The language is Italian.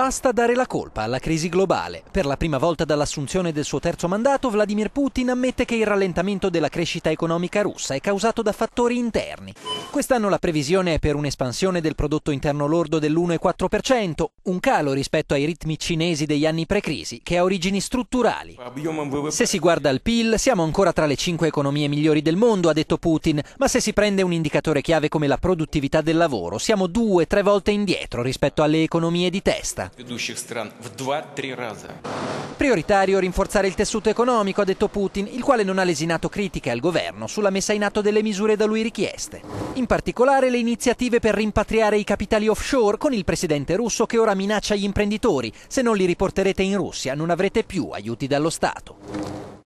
Basta dare la colpa alla crisi globale. Per la prima volta dall'assunzione del suo terzo mandato, Vladimir Putin ammette che il rallentamento della crescita economica russa è causato da fattori interni. Quest'anno la previsione è per un'espansione del prodotto interno lordo dell'1,4%, un calo rispetto ai ritmi cinesi degli anni pre-crisi, che ha origini strutturali. Se si guarda al PIL, siamo ancora tra le cinque economie migliori del mondo, ha detto Putin, ma se si prende un indicatore chiave come la produttività del lavoro, siamo due-tre volte indietro rispetto alle economie di testa. Prioritario rinforzare il tessuto economico, ha detto Putin, il quale non ha lesinato critiche al governo sulla messa in atto delle misure da lui richieste. In particolare le iniziative per rimpatriare i capitali offshore con il presidente russo che ora minaccia gli imprenditori, se non li riporterete in Russia non avrete più aiuti dallo Stato.